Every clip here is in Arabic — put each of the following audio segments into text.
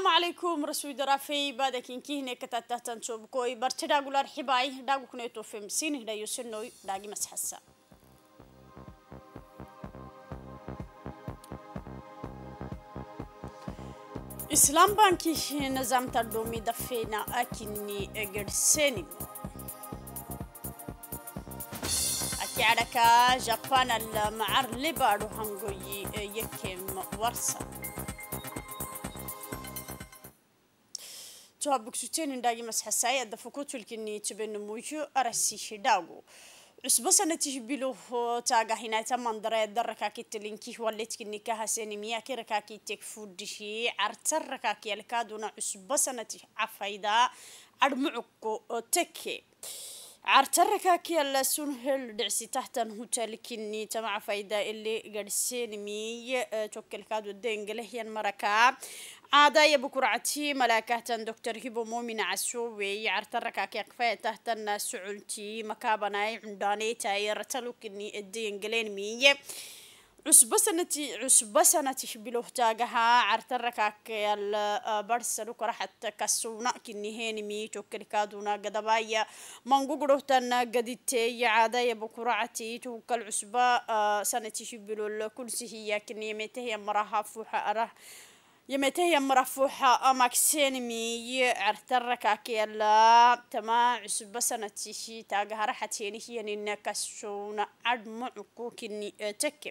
السلام عليكم رسول درافي بعد كنكي هنا كتاتا تنشوب كوي برتي داغو حباي داغو كنيتو فيم سين هدا يسنوي داغي مسحسا اسلام بانكي نظام تردومي دفينا أكيني أجر سيني اكي عركا جابان المعر لبارو هنغوي يكيم ورسا توابكسوتين انداغي مسحساي ادا فكوتولكني تبن موجو ارسيشي داغو عصبة سنتيش بلوه تاقا هنا تامان دراية دار ركاكي تلينكيه والتك النكاها سيني مياكي ركاكي تكفودشي عرتر ركاكي الكادونا عصبة سنتيش عفايدا عرمعوكو تكي ركاكي اللاسون هل دعسي تحتن هو تالكيني تمع فايدة اللي قرسيني مي توكي كادو الدين قلهيان مراكا عادايا بكرعتي ملاكاتن دكتور هبو مؤمن عسوي عرترك كيقفاي تهتن سعولتي مكابناي عنداني تاي رتلوكني الدين قلين مية عسبة سنتي عسبة سنتي بلوه تاجها عرترك كيال آه، برس لوك راحت كسونا كني هين مي توكل كادونا قدبايا منقوقروه تن قدتي عادايا بكرعتي توكل عسبة آه، سنتي بلو الكل سهية كني متهي مراها فوحة أره يمتى هي مرفوحة أما كسينمي عرتر كاكيلا تما عسب سنتشي تاقها تيني هي يعني نكسونا عد معكوك إني أتكم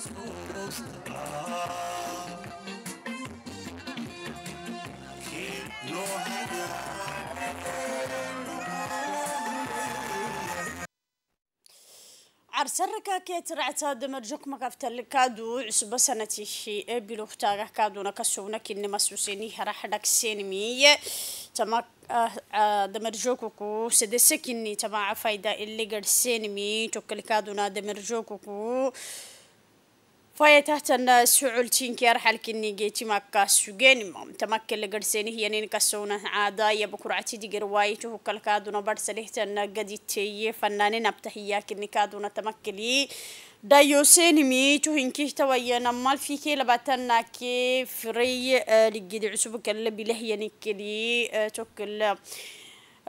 más puros. Ah, keep your head up. عرسرك كيت رعتا دمرجك ما قفتلك كادو عسب سنتي شي بلوختاغا كادونا كسونا كين مسوسيني راح داك سينمي تما آه، آه، دمرجوكو سدسكني تما فايدة اللي قرسينمي توكل كادونا دمرجوكو فايتاتنا سعول تينكير حالكني جيتي مكا سجين مام تمكن لقرسيني يعني نكسونا عادا يا بكرعتي دي قروايته كالكادونا برسليهتنا قدي تي فنانين ابتحياك النكادونا تمكلي دايوسين ميتو هنكيه توينا مال فيكي لباتنا كي فري آه، لقيد عسوبك اللي بلهيني كلي آه، توكل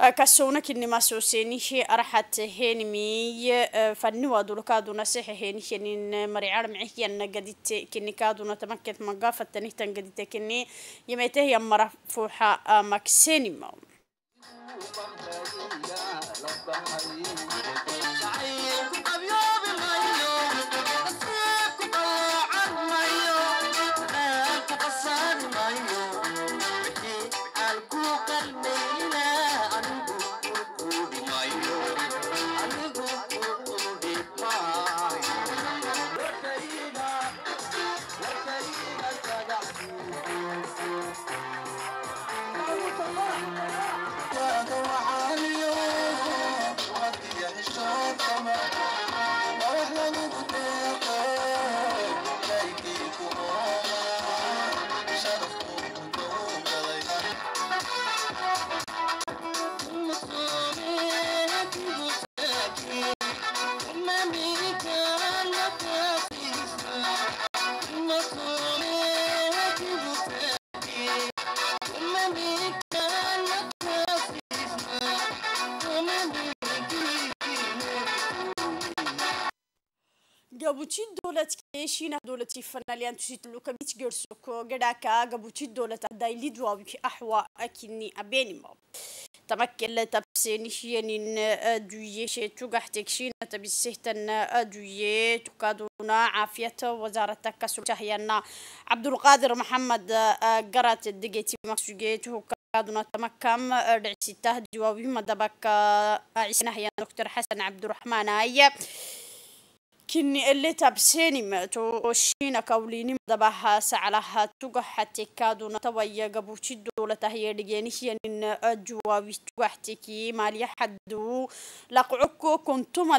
كسونا كني ما سوسيني سوسينيه أرحت هنمي آه، فنوا دولكادونا سح هنيه نين مريعار معه إن جديت كني كادو كادونا تمكت مقافة تنيه تنجديت كني يميته مرة فوحة آه، مكسيني ما گبوچی دولت کیشی نه دولتی فنا لأن تلو لو گرسو جرسوكو جداكا گبوچی دولت دایلی دوایی که أحوا اکنی آبینی ما تمکل تمكن تبسينيشين إن دويشة تجحتكشين تن دوية تكادونا کدونا عافیت وزارت کسر عبد عبدالقادر محمد گرات دگتی مسجد هو كادونا تمكم رعسي تهدي وبهم دبك عيسنا هي دكتور حسن عبد الرحمن هي كني اللي تبسيني ما توشينا كوليني دباها سعلها توغا حتى كادونا تويا قبوشي دولة هي لجيني إن أجوا وحتكي مالي حدو لقعكو كنتم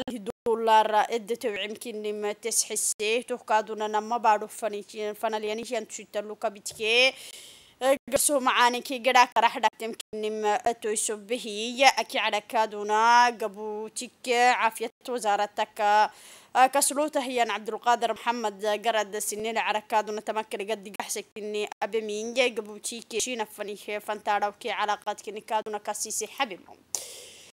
دولار إد توعم كني ما تسحسي تو كادونا نما بارو فاني فانا لياني هي تشتلو كبتكي كي قرا قرح دا دكتم كنم اتو بهي أكي على كادونا تيك عافية وزارتك كسلو هي عبد القادر محمد قرد سنين كادونا تمكن قد قحسك إني أبي مين جاي قبوتيك شينا فني فانتاروكي علاقات كادونا كاسيسي حبيبهم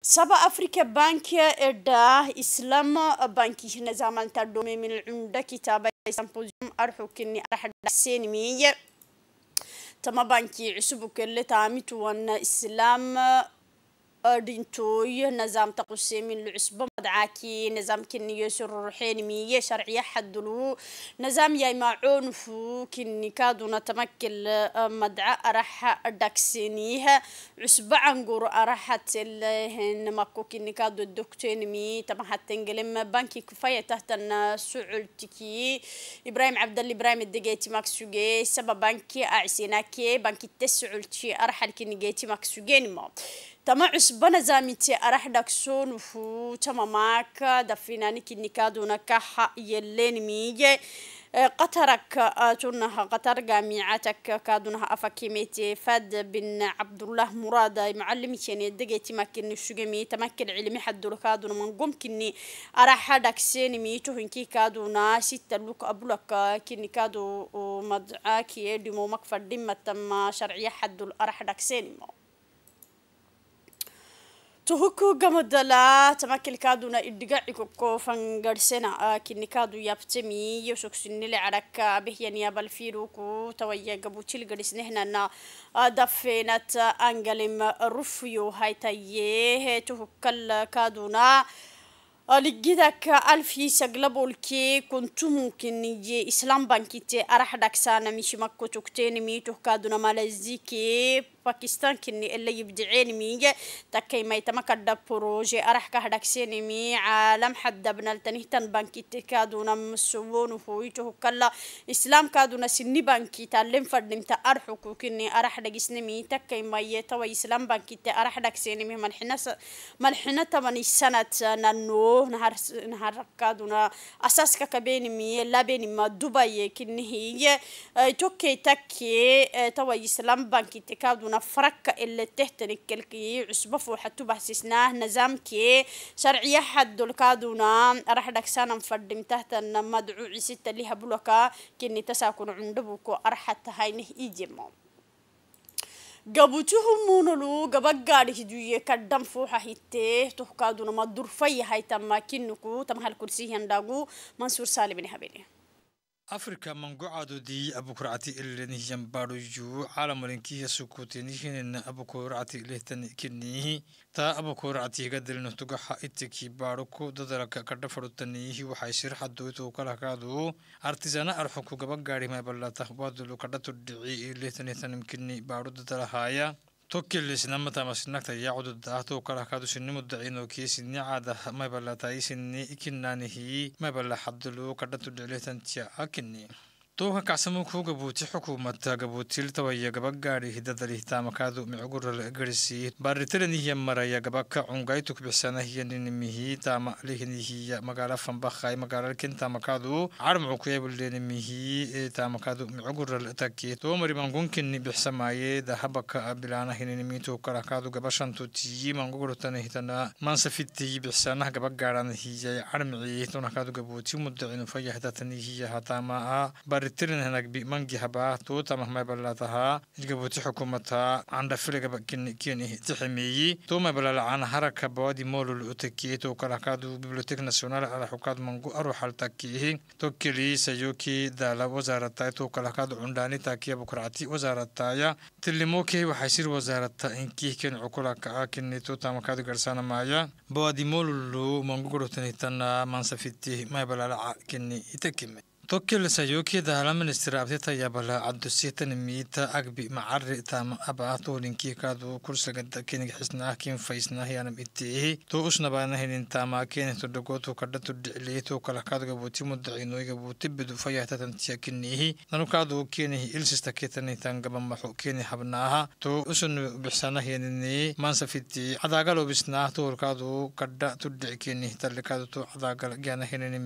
سبا أفريكا بانك ادا إسلام بانكي نزامان تردومي من العمدة كتابة بوزيوم أرحو كني أرحد سينمي تما بانكي عسبك اللي تامت وان إسلام دينتوي نظام تقسيم العصبة مدعاكي نظام كني يسر روحين مية شرعية حدلو نظام يايما عنفو كني كادونا تمكل آه، مدعا أرحا داكسينيها عصبة عنقور أرحا تلهن مكو كني كادو الدكتين مي تما حتى نقلم بانكي كفاية تحت سعولتكي إبراهيم عبد الله إبراهيم الدقيتي ماكسوغي سبب بانكي أعسيناكي بانكي تسعولتي أرحا لكني جيتي ماكسوغي نمو تما عصبنا زاميتي أرح دكسون فو تما ماك دفينا دفيناني كنكادونا كحا يلين ميجي قطرك آه، تونها قطر جامعتك كادونها أفكيمتي فاد بن عبد الله مراد معلم كني دقيتي ما كني شجمي تمكن علمي حد دول كادون من قوم كني أرح دكسين ميتو هنكي كادونا ستة لوك أبلك كني كادو مدعاكي دمو مكفر دمة تما شرعية حد دول أرح دكسين مو tuhuku gamadala tamakilkaaduna idhigaciku koofan garhsena kinnikaadu yaabtami iyo sogsinile caraka bihyaniya balfiruku tawaya gabuchil garhisnehnana dafeenat angalim rufuyo haytaye tuhukalkaaduna لجدك ألف سجلب الكي كنتم كنية إسلام بانكتة أرح دكسانا مش مكتوكتين ميتو كادونا مالزيكي باكستان كني اللي يبدعين ميجا تكي ما يتمكد بروجي أرح كهدكسيني مي عالم حد بنالتنه تن بانكي تكادونا مسوون وفويته كلا إسلام كادونا سني بانكي تعلم فردم تأرحكو كني أرح دقسني مي تكي ما يتوى إسلام بانكي تأرح دكسيني مي ملحنة ملحنة ملحنا تمني سنة ننو نهار نهار كادونا أساس كبيني مي لابيني ما دبي كني هي توكي تكي توى إسلام بانكي تكادونا نفرك اللي تهتنك كلكي عصبفو حتو بحسسناه نظامكي شرعية حد الكادونا راح دكسانا مفردم تحت مدعو عسيت اللي هبلوكا كني تساكن عندبوكو أرحت هاينه إيجيمو gabutuhumunolu gabaggaadihduye kaddam fuuxa hitte tohkaadunama durfayahay tama kinnuku tamahalkursihiyandagu mansuur saalibini habene afrika mangucaadodii abukurcati ilenihyan baruyu calamulinkihi sukutinihinin abukurcati ilehtan kinihi taa abukurcati gadilino tugaxa itiki baruku dadalaka kadhafarutanihi waxay sirxadoytou kalakaadu artisana arxuku gabagaari maybalata wadulu kadhatudhici ilehtanihtanimkini baru dadalahaaya tokkelesina matamashinakta yacududahto karahkadusini mudacino kiesini cada maybala taisini ikinanihi maybala xadulu kadhatu dheletantia akini dooka kacsamuun kuu gabuuti xukuumadda gabuutiltawaya gabagaadhi hidadali taamakaadu micgurala garisiyi baaritalanihya maraya gabaka cungaytu kubixsanahiya ninimihi taama lihinihiya magaala fambakhay magaalalkin taamakaadu carmucukuyabulenimihi taamakaadu micgurala taki toomari mangunkinni bixsamaaye dahabaka bilaanahininimitu karakaadu gabashantutiyi mangugurtanahitana mansafitiyi bixsanah gabagaadhanahiya carmiciyi tunakaadu gabuuti mudacinufaya hidatanihiyaha taamaa dheelitirin hanagbi mangi habaa tuuta mahmay balaadahaa ilgabuti xukuumataa candha filigaba kenihi tiximiyi tuumay balalacaan haraka baadi moolul utakii tuukalakaadu bibliotek nasional ala xukaad mangu aruxaltakiihi tokkilii sayokii daala wasaarataay tuukalakaadu cundhaani taakiya bukracati wasaarataaya tilimookii waxay sir wasaarata inkih ken cukulakaca kini tuutamakaadu garsaanamaya baadi moolulu mangu gorotanitana mansafiti may balalaca kini itakime tokkilisayuukii dahalaministiraabti tayaabala cabdusihtan miita agbi macari tama abaa tuulinkii kaadu kursagada kenig xisnaah kiin faysnaah yaanam itiihi tuu usnabaanahenin taamaa keeni todhogoo tuu kadha tudhiclii tuu kalakaad bidu fayaahtatantiya kiniihi nanu kaaduu keenihi ilsista keetani tangabamaxu habnaaha tuu usunu bixsanahyaninii mansafiti cadaagaloo bisnaah tuu holkaaduu kadha tudhic keenihi talikaadu cadaagal yaanahenini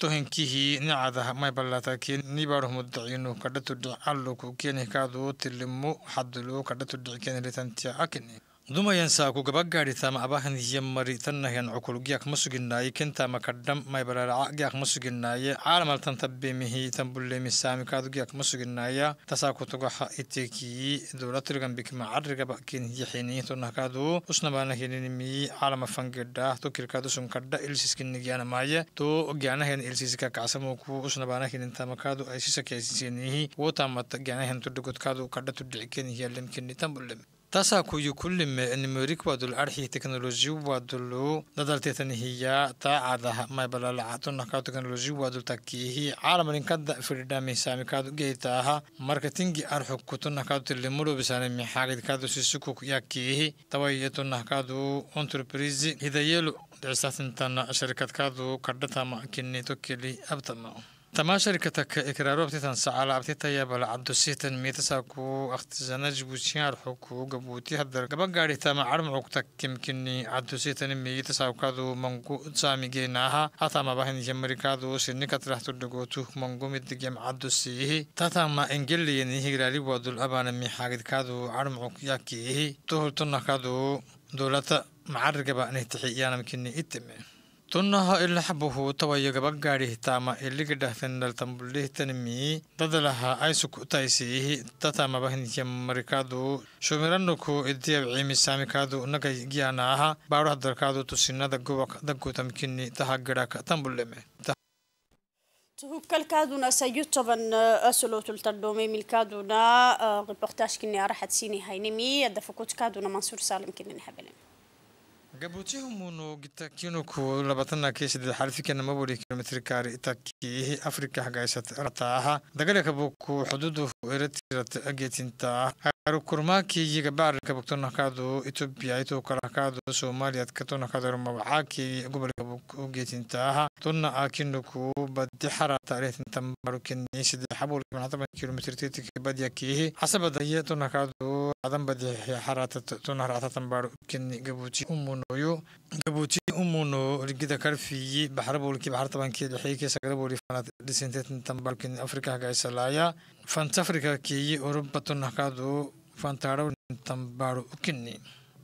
توهن كيهي نعاده ما يبلاتا كين نيبارهم الدعينو كدتو دعالو كيني كادو تلمو حدلو كدتو دعكين لتنتيا أكني dumayan dumayansaku gabagaaritama abahanhiya mari tannahian cukul giyak masuginaaye kentama kadham maybararaca giyak masuginaaye caalamal tantabemihi tambulemi saamikaadu giyak masuginaya itekiyi dowlatrigan bikima carrigaba kenhiya caalama fangedhaah tukirkaadusun kadha ilsiskinigyanamaaye tu gyanahen ilsisika kacsamuku usnabanahinitamakaadu aysisa kaysisinihi wotamata gyanahen tudhigodkaadu kadha tudhicikenihiya lemkeni tambulemi تاسا كوي كل ما ان مريك وادو الارحي تكنولوجي وادو لو ندر تتنهيا تا عادها ما بلا لعاتو نكاو تكنولوجي وادو تكيهي عالم نكد في الدامي سامي كادو جيتاها ماركتينج ارحو كتو نكاو تلمولو بسان مي حاجة كادو سيسوكو ياكيهي توايتو نكادو انتربريزي هذا يلو دعساتن تانا شركات كادو كردتا ما كني توكلي ابتمعو تماشر كتك إكرارو بتيتان سعال بتتايا بلا عبدو سيتن ميتساكو اختزانا جبوتيان الحكو قبوتي حدر قبا قاري تاما عرم عوكتك كمكني عبدو سيتن ميتساكو كادو منقو تسامي جيناها ما باهن جمري كادو سنكة رح تردقوتو منقو مدقيم عبدو سيهي تاتا ما إنجلي ينهي غرالي وادو الابان ميحاقد كادو عرم عقياكيه توهل تنه كادو دولة معرقبا نهتحي يانا مكني اتمي tunnaha ilaxabuhu tawayagbag gaadihitaama iligidhahtan dhaltambulihtanimi dadalaha ay sukutaisiihi tatamabahniya marikaadu shumiranuku idiyabciimi saamikaadu nagay giyanaaha baarah dalkaadu tusinada gobak dagutamkini tahagiraka tambuleme هبكالكادونا سيوتوبن أسلو تلتردومي ملكادونا غبوغتاش كني أرحت سيني هاينمي أدفكوت كادونا منصور سالم كني نحبلين gabootiyahumuno gitakiinuku labatanakee sideed xarfikana mabori kilomitrkaari itakiihi afrika hagaysatrataaha dagale kabuku eratirat agetintaa harukurmaakii yigabaar kabugtonakaadu etoobiya itoo kalahakaadu soomaaliyaad katonakaador mabacaakii gobol kabuk ugeetintaaha tonna aakinuku badixara taarihtintambarukini sideed xabul toban kilomitr titik badyakiihi casabadaya tonakaadu adan badixi xaratat tonahraatatambaru kini gabooti umuno gabuujiyi umuno rigida karfiyi baxrabuulkii baxartabankii dhexeykii sagrabuuli fanad dhisinteetan balkin afrika hagaisalaya fantafrika keeyi orubatun hakaadu fantaadhaw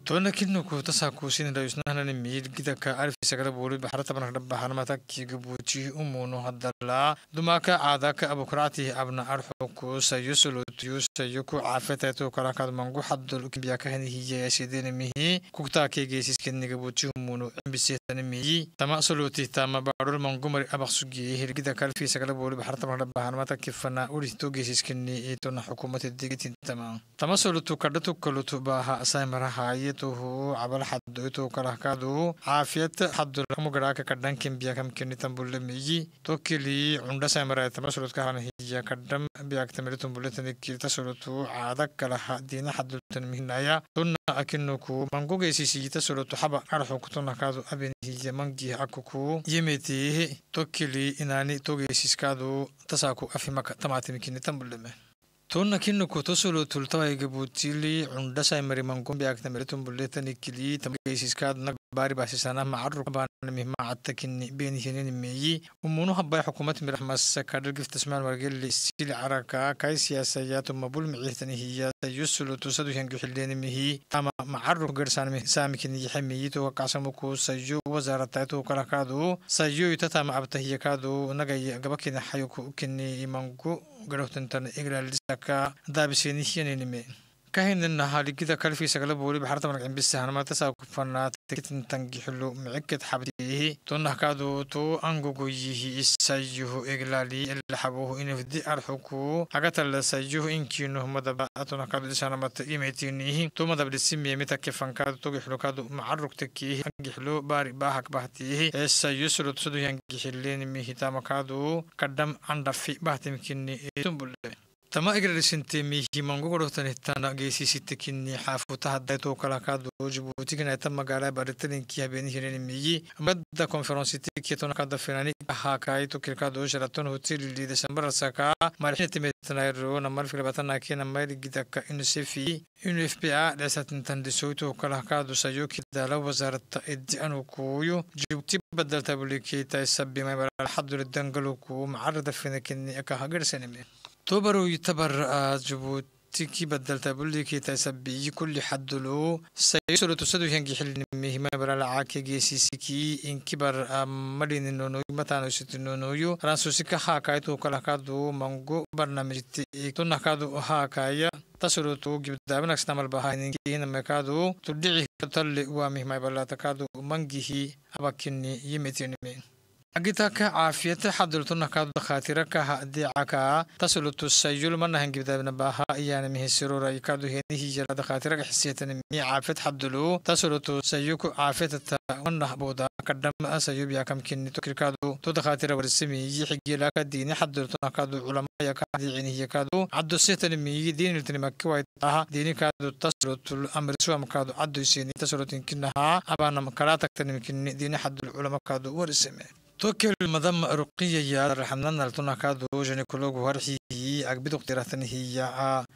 tobanna kinnuku tasakuusinirayusnahlanin miyid gidaka alfi sagalabuuli baxra tabanakdha baxanamata kigabuutii umunu hadalaa dumaaka caadaaka abukuracti abna arxukuusayusoloutiyusayoku caafeteetu kalakaad mangu xadol kimbiyakahanihiyaa sidenimihi kugtaakee geesiskenigabuutii umunu imbisetanimiyi tama soloti tama baadhol mangumari abaqsugiyey hirgidaka alfi sagalabuuli baxra tabanakdha baxanamata kifana urihto geesiskeni itona xukuumata digitin tama tama solotu kadhatu kalutu baaha asay marahaayet ituhu cabal xaddoituhu kalahkadu caafiyad xadulamu garaka kadhankin biyakhamkinitambulemeyi tokili cundhasamaraytamasrodkahan hiya kadham biyaktamilitumbuletaniki tasolotu caada kalaha diina xadultan mihinaya tuna akinuku mangogeysiisiyi tasolotu xaba qarxukutunakadu abin hiya mangih akuku yemeti tokili inani togeysiiskaadu tasaaku afimaka tamaatimikinitambuleme tonna kinno koto solo tulta ay gabutili undasa ay mariman kumbi akta meritum bulletani kili tamgaysiskaad nag baaribaasisanama carrubaanmih macatakin beenhininimiyi umunuhabay xukuumat mirahmasa kadhargiftasmaan wargeli sili caraka kai siyaasayaatu mabul miciirtanihiya sayusulu tusaduyan gixileenimihi tama macaru gersaamikiniyixemiyi tuga kacsamuku sayu wazaaratai tugu kalakaadu sayu itatama abtahiyakaadu nagay gabakina xayuku kini imangu garahtantan igralisaka daabiseenihyaninime kahaynana haligida kale fiisagala booli baxarta markacin bisahan martasaa ku fanaatantangixilu micikad xabdiihi tunahkaaduutu angogoyihi isayuhu eglali elaxabuhu inafdi arxuku hagatallasayuhu inkiinuh madaba tunahkaadu isaanamata imaytiniihi tumadabdhisimiye mitakefankaadu tugixlukaadu macarugtakiihi angixlu baari baahak bahtiihi esayusulu tusaduyangixilinimi hitaamakaadu kadham andhafi bahtimkini tumbule tama igradisinte mihimangogodohtanitana geesisitekinni xaafutahadaytuu kalakaadoo jibuutiginayta magaalaa baritaninkii habeenihirnimiyi madda konferonsitikitonakada finanika haakaayitu kirkaadoo sharaton hoteliliidashambarasaka marxinitimetnairona marfilbatanakena mayrigidaka inusefi unfpa dhisatintandisoytuu kalakaadusayoo kidaala wasaarata edi anukuuyu jibti badaltabulikeetaisabimaybaralxadulidangaloku macarada finakinni akahagarsanime توبرو يتبر جبوت تيكي بدلت بولي كي تسبي كل حد له سيسر تسدو ينجي حل مهما برا العاكي جي سي سي كي إن كبر آه، مرين النونو متانو ستنونو يو رانسو سيكا حاكاي تو كلا كادو منغو برنامج تي تونا كادو حاكايا تسر تو جب دابن استعمل بهاين كي نما كادو تدعي تل وامه ما بلا تكادو منجي هي أبكني يمتين مين أجدك عافية حضرتنا كاد خاطرك عكا تصل تسجل من هنجب ذا بن باها يعني مه سرور يكادو هنيه جلاد خاطرك حسية مي عافية حبدلو تصل تسجل عافية تا من نحبودا كدم أسجل يا كم كني تكر كادو تود خاطر ورسمي يحجي لك دين حضرتنا كادو علماء يا كادي عيني عنه كادو عدو سيتن مي دين التنمك وايدها دين كادو تصل الأمر سوى مكادو عدو سيني تصل تنكنها أبانا مكراتك تنمكني دين حد العلماء كادو ورسمي توكل مدام رقية يا رحمنا لتونا كادو جينيكولوج وهرحي أكبدو اقتراثن هي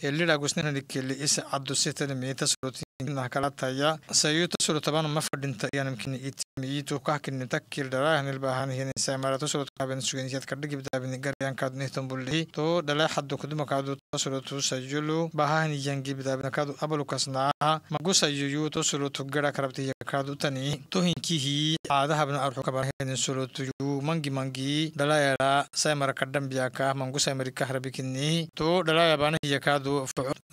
اللي لا قسنا لك اللي إس عبد الستة ميتا سلوتي kala taya sayutasuro taban mafadhinta yanamkin itimiyitu kahkini takir darahani lbahan hini samara tasuro kaben sugeniyat kadhigib dabini garyan kadni tambulli to dala haddu kuduma kadu tasuro tu sayulu bahani yangib dabina kadu abalu kasnaaha magu sayuyu tasuro tu gara karabti yakadu tani to hinkihi aadahabna arxu kaban hini suro tuyu mangi mangi dala yara sai mara kaddam biaka mangu sai mari ka kini, to dala yabana hiyaka du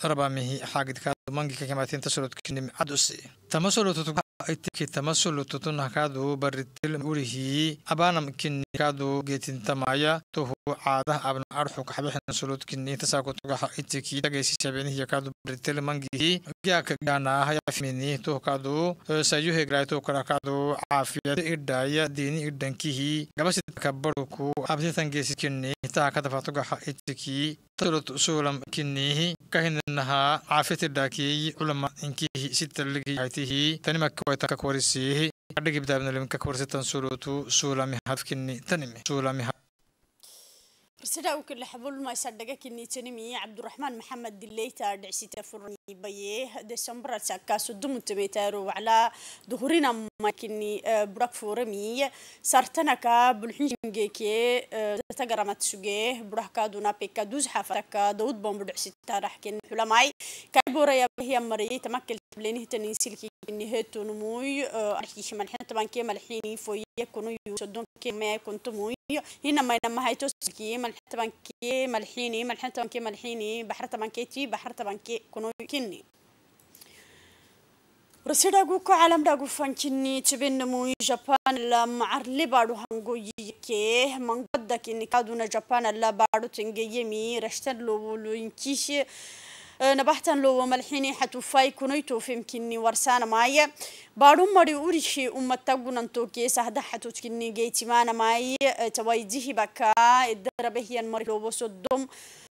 raba mihi hagid ka mangi ka kematin tasurut kinim adusi tamasulu tutu itikitamasulo tutunahkaadu baritil urihii abanam kinikaadu geetintamaya tuhu caadaha abna arxu kaxbixin sulud kinitasaku tugaha itiki tagaysi sabinihiya kaadu baritil mangihi gyaaka gaanaahaya fimini tuhkadu sayuhe graitu karakaadu caafiyada idhaya diini idhankihi gabasitakabaruku absitan geesi kini taha kadafatugaha itiki تلوت سولم كنيه كهن إنها عافية الداكي علماء إنكيه ستة لقي حيته تنمى كويتا كورسيه أدقي بدابنا لمن كورسي تنسولوتو سولم كني تنمي سولم برسدا وكل حبول ما يصدق كني تنمي عبد الرحمن محمد دليتا دعسي تفرني بيه ديسمبر ساكاسو دمو تميتارو على ظهورنا مكني آه، برك فورمي سرتنا كا سرتنكا بالحنجيكي آه، تقرمت سجيه برك دونا بيكا دوز حفتك دود بومبر عسيتا رحكين حلماي كايبورا يا بهي مري تمكل بلينه تنسيل كي هتو نموي آه، أركيش ملحين طبعا كي ملحيني فوي يكونوا يسدون كي ما كنت موي هنا ما ينما هيتو سلكي ملحين طبعا كي ملحيني ملحين طبعا كي ملحيني بحر طبعا كي تي بحر طبعا كي كونوا كني رسيدا غوكو عالم دا غوفانشيني تبين نمونی ژاپن لام عرلی بارو که من قدر که نکادونه ژاپن لام بارو تنجي می رشتن لو کیش نبحتن لو تو حتوفاي کنی ورسان ورسانا بارو ماری مري امت أمة تو کیس هد حتی حتوتكني جيتي معنا معي توایدیه بكا در بهیان ماری لو بصدوم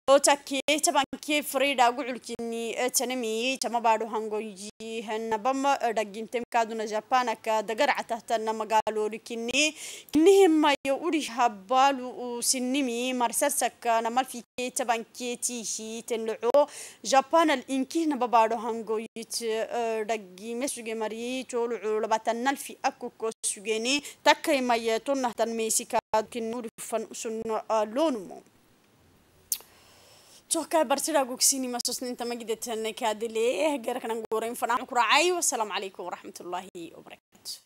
وتكي طبعا كيف فريدة أقول كني تنمي تما بعدو هنقولي هن بما دقين تم كادونا جابانا كدقر عتهتنا مقالو لكني كني هم يوري هبالو وسنمي مرسسك نمال في كي طبعا كي تيهي تنلعو جابانا الإنكي نبا بعدو هنقولي دقي مسوغي مري تولعو لباتنا الفي أكو كوسوغيني تكي ما يتونه تنميسي كادو كنور سنو لونمو توكا برتلا قوكسيني ما سوسنين ما قدرت انك هذه ليه قرك نقورين فرعون كراعي والسلام عليكم ورحمه الله وبركاته